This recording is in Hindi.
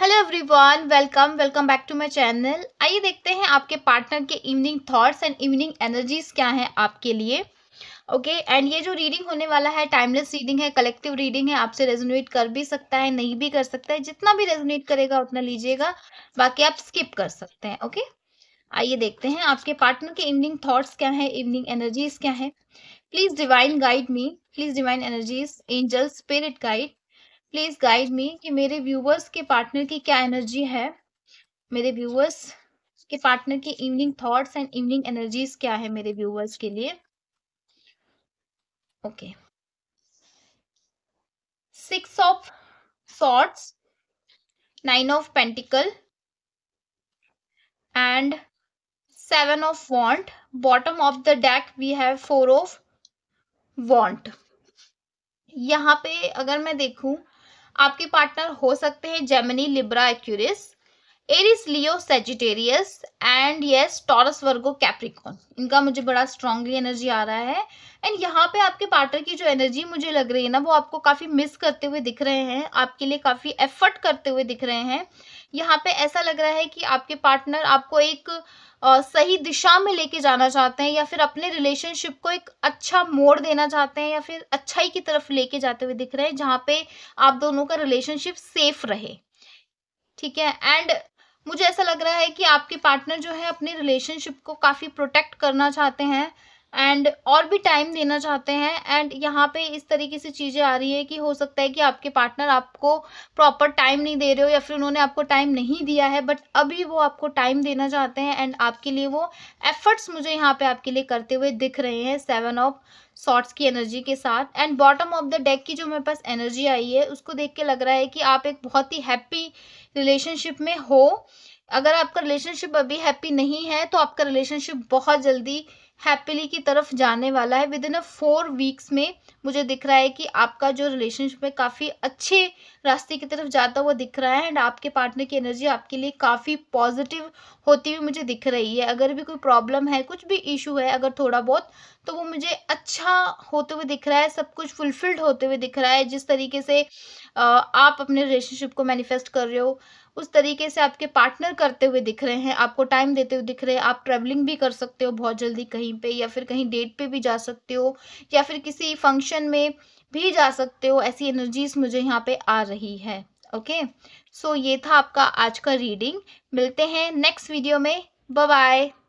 Hello everyone welcome welcome back to my channel आइए देखते हैं आपके पार्टनर के evening thoughts and evening energies क्या हैं आपके लिए ओके okay, एंड ये जो रीडिंग होने वाला है टाइमलेस रीडिंग है कलेक्टिव रीडिंग है आपसे रेजोनेट कर भी सकता है नहीं भी कर सकता है जितना भी रेजोनेट करेगा उतना लीजिएगा बाकी आप स्किप कर सकते हैं ओके okay? आइए देखते हैं आपके पार्टनर के इवनिंग थॉट्स क्या है इवनिंग एनर्जीज क्या है please divine guide me please divine energies angels spirit guide please guide me कि मेरे व्यूवर्स के पार्टनर की क्या एनर्जी है मेरे व्यूवर्स के पार्टनर की evening thoughts and evening energies क्या है मेरे व्यूवर्स के लिए okay six of swords nine of pentacles and seven of wand bottom of the deck we have four of wand यहाँ पे अगर मैं देखूं आपके पार्टनर हो सकते हैं Gemini Libra Aquarius Aries Leo Sagittarius and yes Taurus Virgo Capricorn इनका मुझे बड़ा स्ट्रांगली एनर्जी आ रहा है एंड यहाँ पे आपके पार्टनर की जो एनर्जी मुझे लग रही है ना वो आपको काफ़ी मिस करते हुए दिख रहे हैं आपके लिए काफ़ी एफर्ट करते हुए दिख रहे हैं यहाँ पे ऐसा लग रहा है कि आपके पार्टनर आपको एक आ, सही दिशा में लेके जाना चाहते हैं या फिर अपने रिलेशनशिप को एक अच्छा मोड़ देना चाहते हैं या फिर अच्छाई की तरफ लेके जाते हुए दिख रहे हैं जहाँ पे आप दोनों का रिलेशनशिप सेफ रहे ठीक है एंड मुझे ऐसा लग रहा है कि आपके पार्टनर जो है अपने रिलेशनशिप को काफ़ी प्रोटेक्ट करना चाहते हैं एंड और भी टाइम देना चाहते हैं एंड यहाँ पे इस तरीके से चीज़ें आ रही है कि हो सकता है कि आपके पार्टनर आपको प्रॉपर टाइम नहीं दे रहे हो या फिर उन्होंने आपको टाइम नहीं दिया है बट अभी वो आपको टाइम देना चाहते हैं एंड आपके लिए वो एफर्ट्स मुझे यहाँ पे आपके लिए करते हुए दिख रहे हैं सेवन ऑफ सॉर्ट्स की एनर्जी के साथ and bottom of the deck की जो मेरे पास एनर्जी आई है उसको देख के लग रहा है कि आप एक बहुत ही हैप्पी रिलेशनशिप में हो अगर आपका रिलेशनशिप अभी हैप्पी नहीं है तो आपका रिलेशनशिप बहुत जल्दी हैप्पीली की तरफ जाने वाला है within a four weeks में मुझे दिख रहा है कि आपका जो रिलेशनशिप है काफ़ी अच्छे रास्ते की तरफ जाता हुआ दिख रहा है एंड आपके पार्टनर की एनर्जी आपके लिए काफ़ी पॉजिटिव होती हुई मुझे दिख रही है अगर भी कोई प्रॉब्लम है कुछ भी इशू है अगर थोड़ा बहुत तो वो मुझे अच्छा अच्छा होते हुए दिख रहा है सब कुछ फुलफिल्ड होते हुए दिख रहा है जिस तरीके से आप अपने रिलेशनशिप को मैनिफेस्ट कर रहे हो उस तरीके से आपके पार्टनर करते हुए दिख रहे हैं आपको टाइम देते हुए दिख रहे हैं आप ट्रेवलिंग भी कर सकते हो बहुत जल्दी कहीं पे या फिर कहीं डेट पे भी जा सकते हो या फिर किसी फंक्शन में भी जा सकते हो ऐसी एनर्जीज मुझे यहाँ पे आ रही है ओके सो so, ये था आपका आज का रीडिंग मिलते हैं नेक्स्ट वीडियो में बाय